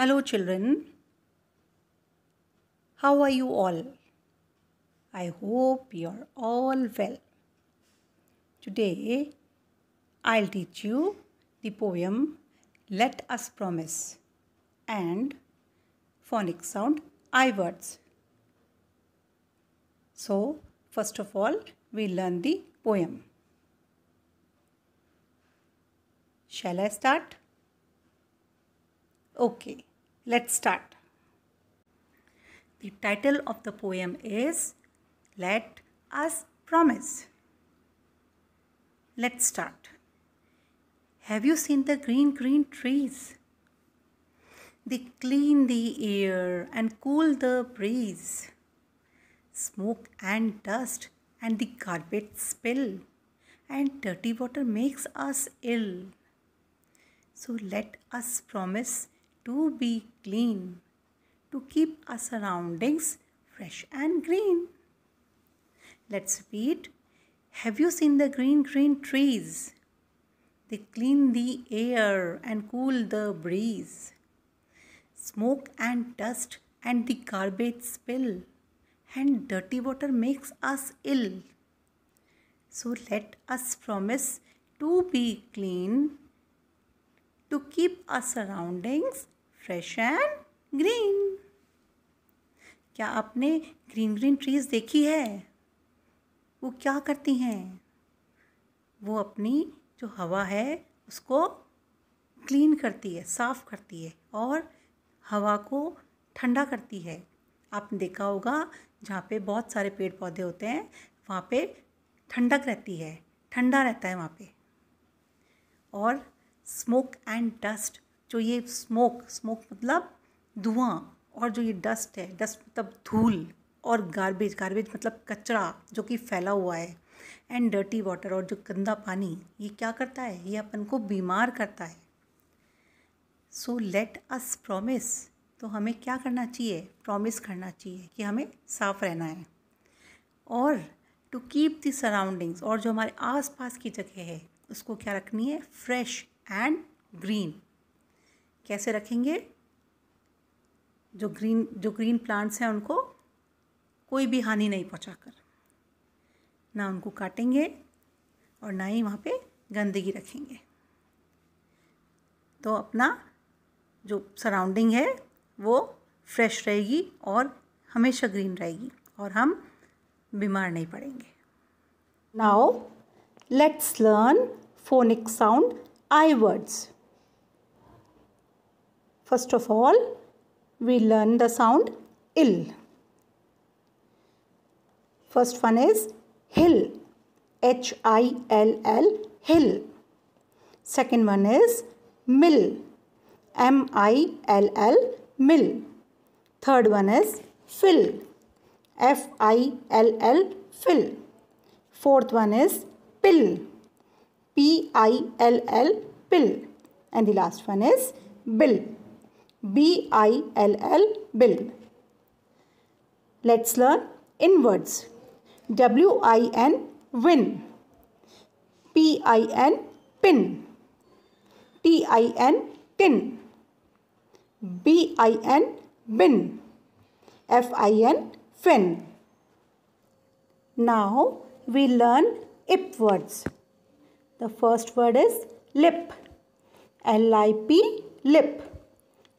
Hello, children. How are you all? I hope you're all well. Today, I'll teach you the poem Let Us Promise and phonic sound I words. So, first of all, we learn the poem. Shall I start? Okay, let's start. The title of the poem is Let Us Promise. Let's start. Have you seen the green, green trees? They clean the air and cool the breeze. Smoke and dust and the garbage spill and dirty water makes us ill. So let us promise to be clean, to keep our surroundings fresh and green. Let's repeat. Have you seen the green, green trees? They clean the air and cool the breeze. Smoke and dust and the garbage spill and dirty water makes us ill. So let us promise to be clean, to keep our surroundings fresh and green क्या आपने green green trees देखी है वो क्या करती हैं वो अपनी जो हवा है उसको क्लीन करती है साफ़ करती है और हवा को ठंडा करती है आपने देखा होगा जहाँ पे बहुत सारे पेड़ पौधे होते हैं वहाँ पे ठंडक रहती है ठंडा रहता है वहाँ पे और स्मोक एंड डस्ट जो ये स्मोक स्मोक मतलब धुआं और जो ये डस्ट है डस्ट मतलब धूल और गार्बेज गार्बेज मतलब कचरा जो कि फैला हुआ है एंड डर्टी वाटर और जो गंदा पानी ये क्या करता है ये अपन को बीमार करता है सो लेट अस प्रॉमिस तो हमें क्या करना चाहिए प्रॉमिस करना चाहिए कि हमें साफ़ रहना है और टू कीप दी सराउंडिंग्स और जो हमारे आसपास की जगह है उसको क्या रखनी है फ्रेश एंड ग्रीन कैसे रखेंगे जो ग्रीन जो ग्रीन प्लांट्स हैं उनको कोई भी हानि नहीं पहुंचाकर ना उनको काटेंगे और ना ही वहाँ पे गंदगी रखेंगे तो अपना जो सराउंडिंग है वो फ्रेश रहेगी और हमेशा ग्रीन रहेगी और हम बीमार नहीं पड़ेंगे now let's learn phonic sound I words First of all, we learn the sound ill. First one is hill. H I L L, hill. Second one is mill. M I L L, mill. Third one is fill. F I L L, fill. Fourth one is pill. P I L L, pill. And the last one is bill. B I L L bill. Let's learn in words. W I N win. P I N pin. T I N tin. B I N bin. F I N fin. Now we learn IP words. The first word is lip. L I P lip.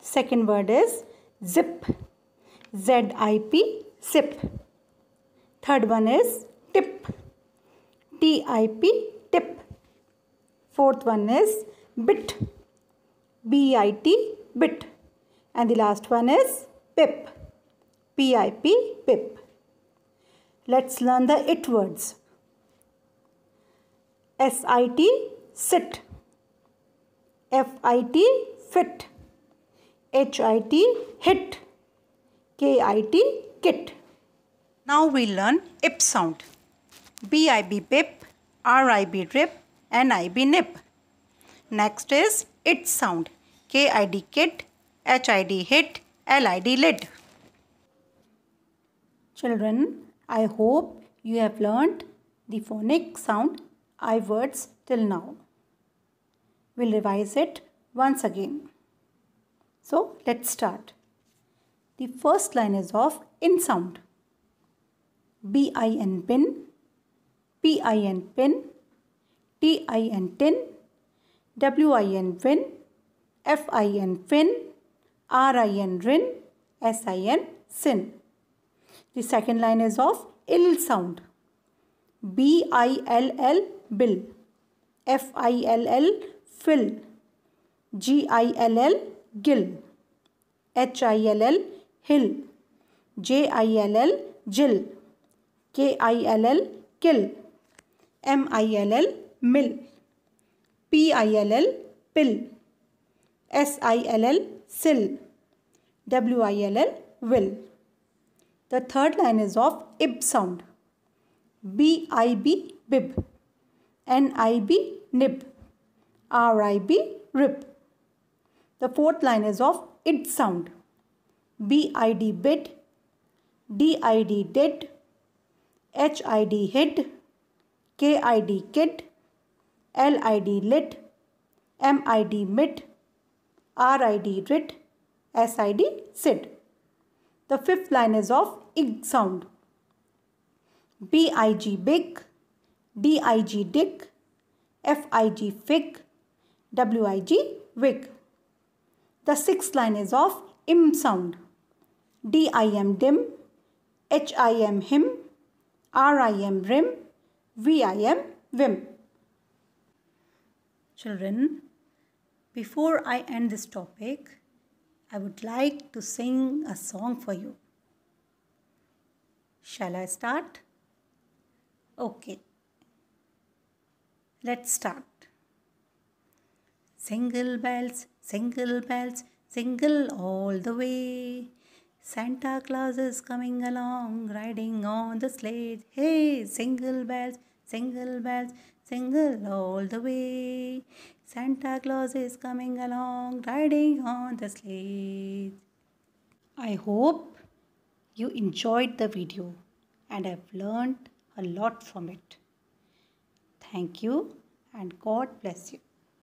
Second word is zip. Z-I-P, zip. Third one is tip. T-I-P, tip. Fourth one is bit. B-I-T, bit. And the last one is pip. P-I-P, pip. Let's learn the it words. S-I-T, sit. F-I-T, fit. HIT hit KIT kit now we learn ip sound BIB bip RIB rip and nip next is it sound KID kit HID hit LID lid children I hope you have learnt the phonic sound I words till now. We'll revise it once again. So let's start. The first line is of in sound. B-I-N pin, P-I-N pin, T-I-N tin, W-I-N win, F-I-N fin, R-I-N rin, S-I-N sin. The second line is of ill sound. B-I-L-L bill, F-I-L-L fill, G-I-L-L gill. H I L L hill. J I L L jill. K I L L kill. M I L L mill. P I L L pill. S I L L sill. W I L L will. The third line is of ib sound. B I B bib. N I B nib. R I B rip. The fourth line is of its sound. BID bid, DID did, HID hid, KID kid, LID lit, MID r i d, RID s SID sid. The fifth line is of ig sound. BIG big, DIG dick, FIG fig, WIG wig. The sixth line is of im sound. D I M dim, H I M him, R I M rim, V I M vim. Children, before I end this topic, I would like to sing a song for you. Shall I start? Okay. Let's start. Single bells, single bells, single all the way. Santa Claus is coming along, riding on the sleigh. Hey, single bells, single bells, single all the way. Santa Claus is coming along, riding on the sleigh. I hope you enjoyed the video and I've learned a lot from it. Thank you and God bless you.